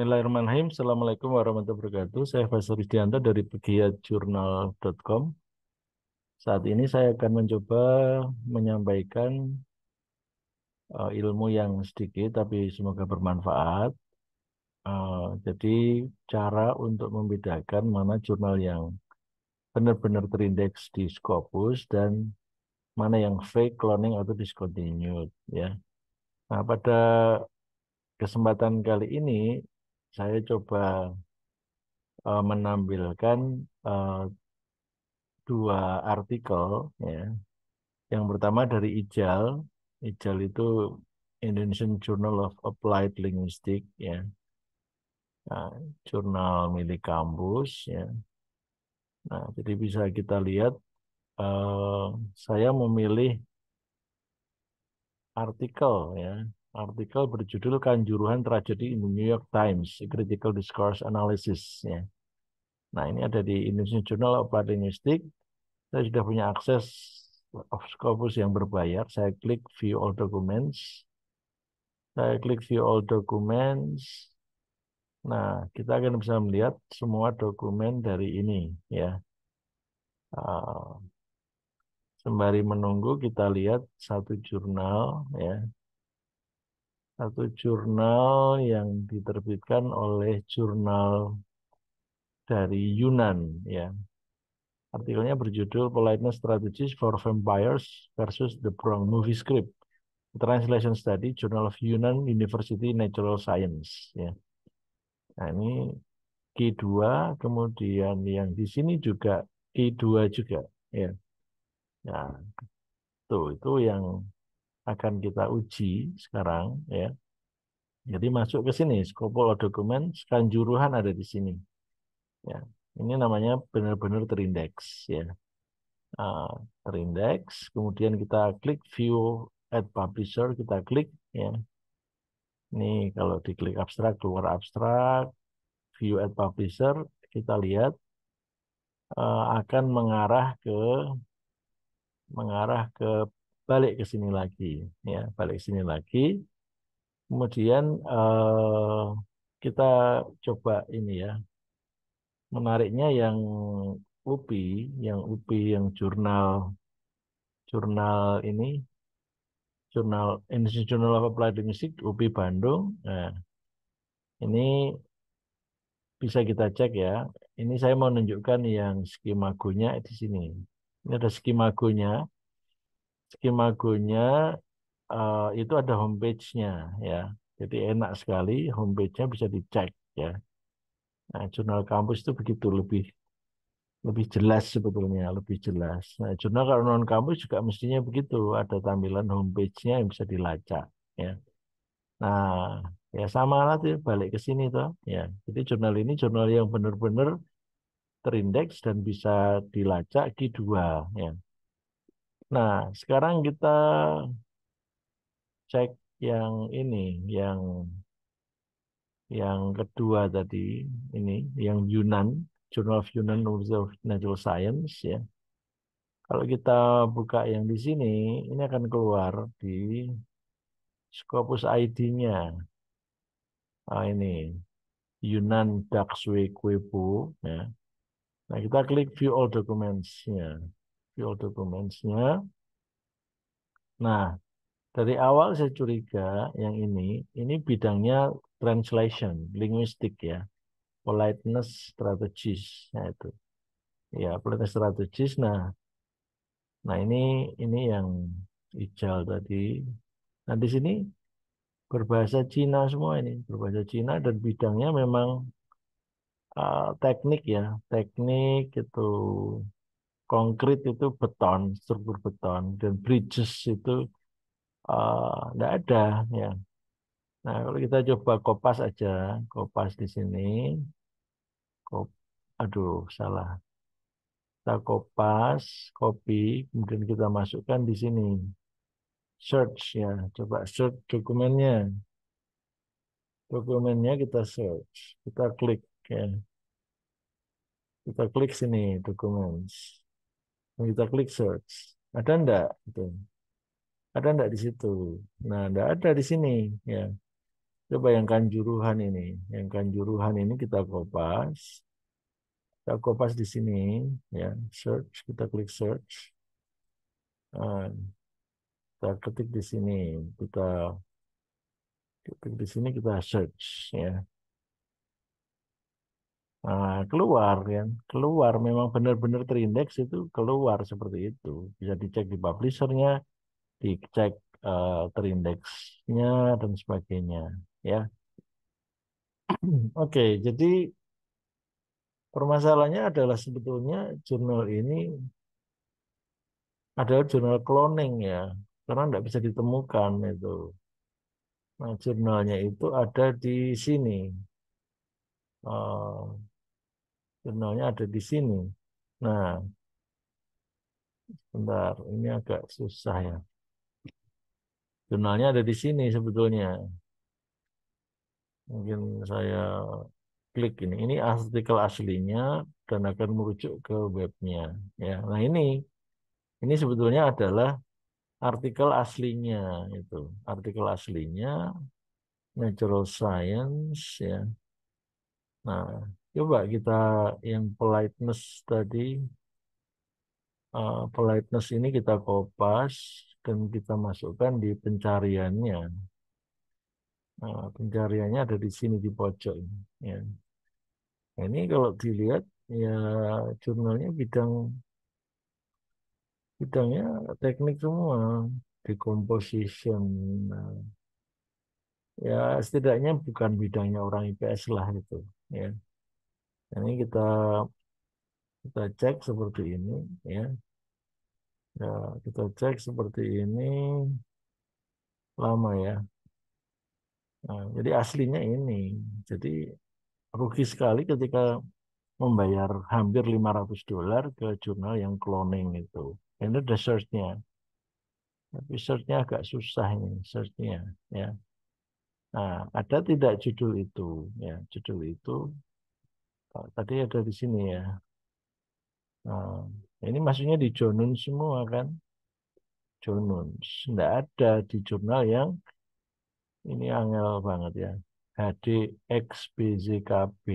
Bismillahirrahmanirrahim. Assalamualaikum warahmatullahi wabarakatuh. Saya Faisal Rizdianto dari pegiatjurnal.com. Saat ini saya akan mencoba menyampaikan eh, ilmu yang sedikit, tapi semoga bermanfaat. Eh, jadi cara untuk membedakan mana jurnal yang benar-benar terindeks di Scopus dan mana yang fake, cloning, atau discontinued. Ya. Nah, pada kesempatan kali ini saya coba uh, menampilkan uh, dua artikel ya. Yang pertama dari Ijal, Ijal itu Indonesian Journal of Applied Linguistics ya. Nah, jurnal milik kampus ya. Nah, jadi bisa kita lihat uh, saya memilih artikel ya artikel berjudul Kanjuruhan Tragedi in the New York Times, Critical Discourse Analysis. Ya. Nah, ini ada di Indonesian Journal of Linguistics. Saya sudah punya akses of Scopus yang berbayar. Saya klik View All Documents. Saya klik View All Documents. Nah, kita akan bisa melihat semua dokumen dari ini. ya. Uh, sembari menunggu, kita lihat satu jurnal. ya satu jurnal yang diterbitkan oleh jurnal dari Yunan ya. Artikelnya berjudul Politeness Strategies for Vampires versus the Prong Movie Script. Translation Study Journal of Yunnan University Natural Science ya. Nah, ini k 2 kemudian yang di sini juga k 2 juga ya. Nah, tuh itu yang akan kita uji sekarang ya. Jadi masuk ke sini, skopol dokumen, kanjuruhan ada di sini. Ya, ini namanya benar-benar terindeks ya. Uh, ah, terindeks, kemudian kita klik view at publisher, kita klik ya. Ini kalau diklik abstrak keluar abstrak, view at publisher, kita lihat eh, akan mengarah ke mengarah ke balik ke sini lagi ya balik ke sini lagi kemudian uh, kita coba ini ya menariknya yang UPI yang UPI yang jurnal jurnal ini jurnal Indonesian Journal of Applied Music UPI Bandung nah, ini bisa kita cek ya ini saya mau menunjukkan yang skemagonya di sini ini ada skemagonya imagonya uh, eh, itu ada homepage-nya ya. Jadi enak sekali homepage-nya bisa dicek ya. Nah, jurnal kampus itu begitu lebih lebih jelas sebetulnya, lebih jelas. Nah, jurnal kalau non kampus juga mestinya begitu, ada tampilan homepage-nya yang bisa dilacak ya. Nah, ya sama lah tuh balik ke sini tuh ya. Jadi jurnal ini jurnal yang benar-benar terindeks dan bisa dilacak Q2 ya. Nah, sekarang kita cek yang ini, yang yang kedua tadi ini, yang Yunan, Journal of Yunan of Natural Science ya. Kalau kita buka yang di sini, ini akan keluar di Scopus ID-nya. Nah, ini Yunan Daxue Kuebo ya. Nah, kita klik view all documents-nya view all documents-nya. Nah, dari awal saya curiga yang ini, ini bidangnya translation, linguistik ya. Politeness strategies, nah itu. Ya, politeness strategies, nah Nah, ini ini yang Ijal tadi. Nah, di sini berbahasa Cina semua ini, berbahasa Cina dan bidangnya memang uh, teknik ya, teknik itu konkrit itu beton, struktur beton, dan bridges itu tidak eh, uh, ada. Ya. Nah, kalau kita coba kopas aja, kopas di sini, Kop, aduh salah. Kita kopas, copy, kemudian kita masukkan di sini. Search ya, coba search dokumennya. Dokumennya kita search, kita klik ya. Kita klik sini, documents kita klik search ada enggak itu ada enggak di situ nah enggak ada di sini ya coba yang kanjuruhan ini yang kanjuruhan ini kita kopas kita kopas di sini ya search kita klik search nah, kita ketik di sini kita ketik di sini kita search ya Nah, keluar ya, keluar memang benar-benar terindeks itu keluar seperti itu. Bisa dicek di publishernya, dicek uh, eh, terindeksnya dan sebagainya, ya. Oke, jadi permasalahannya adalah sebetulnya jurnal ini adalah jurnal cloning ya, karena tidak bisa ditemukan itu. Nah, jurnalnya itu ada di sini. Uh, jurnalnya ada di sini. Nah, sebentar, ini agak susah ya. Jurnalnya ada di sini sebetulnya. Mungkin saya klik ini. Ini artikel aslinya dan akan merujuk ke webnya. Ya, nah ini, ini sebetulnya adalah artikel aslinya itu, artikel aslinya Natural Science ya. Nah, Coba kita yang politeness tadi. Uh, politeness ini kita kopas dan kita masukkan di pencariannya. uh, pencariannya ada di sini di pojok ini. Ya. Nah, ini kalau dilihat ya jurnalnya bidang bidangnya teknik semua decomposition. Nah, ya setidaknya bukan bidangnya orang IPS lah itu. Ya ini kita kita cek seperti ini ya ya kita cek seperti ini lama ya nah, jadi aslinya ini jadi rugi sekali ketika membayar hampir 500 dolar ke jurnal yang cloning itu ini ada searchnya tapi searchnya agak susah ini searchnya ya nah ada tidak judul itu ya judul itu tadi ada di sini ya. Nah, ini maksudnya di jurnal semua kan? jurnal Tidak ada di jurnal yang ini angel banget ya. HD XBZKB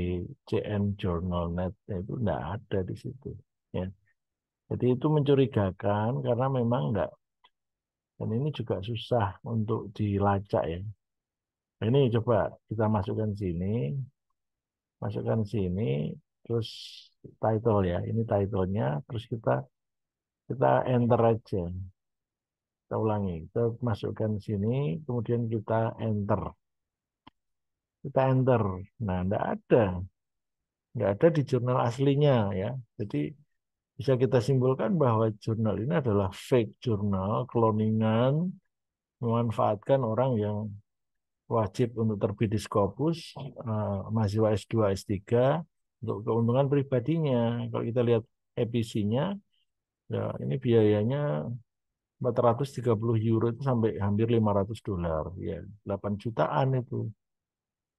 CN Journal Net ya, itu tidak ada di situ. Ya. Jadi itu mencurigakan karena memang enggak. Dan ini juga susah untuk dilacak ya. Ini coba kita masukkan sini masukkan sini terus title ya ini titlenya terus kita kita enter aja kita ulangi kita masukkan sini kemudian kita enter kita enter nah tidak ada nggak ada di jurnal aslinya ya jadi bisa kita simpulkan bahwa jurnal ini adalah fake jurnal kloningan memanfaatkan orang yang wajib untuk terbit di Skopus, uh, eh, mahasiswa S2, S3, untuk keuntungan pribadinya. Kalau kita lihat EPC-nya, ya ini biayanya 430 euro itu sampai hampir 500 dolar. Ya, 8 jutaan itu.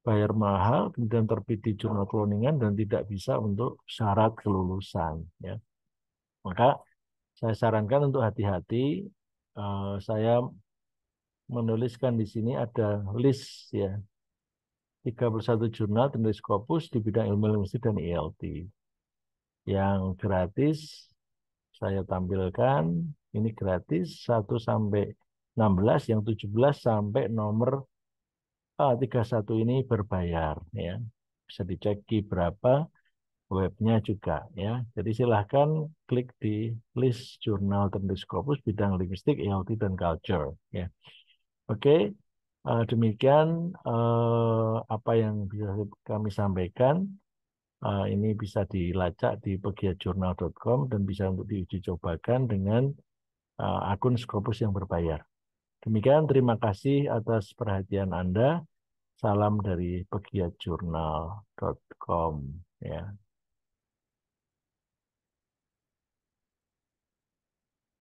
Bayar mahal, kemudian terbit di jurnal kloningan dan tidak bisa untuk syarat kelulusan. Ya. Maka saya sarankan untuk hati-hati. Uh, saya menuliskan di sini ada list ya 31 jurnal dan skopus di bidang ilmu linguistik dan ILT. Yang gratis saya tampilkan, ini gratis 1 sampai 16, yang 17 sampai nomor ah, eh, 31 ini berbayar ya. Bisa dicek di berapa webnya juga ya. Jadi silahkan klik di list jurnal dan skopus bidang linguistik, ILT dan culture ya. Oke, uh, demikian uh, apa yang bisa kami sampaikan. Uh, ini bisa dilacak di pegiatjurnal.com dan bisa untuk diuji cobakan dengan uh, akun Scopus yang berbayar. Demikian, terima kasih atas perhatian Anda. Salam dari pegiatjurnal.com. Ya.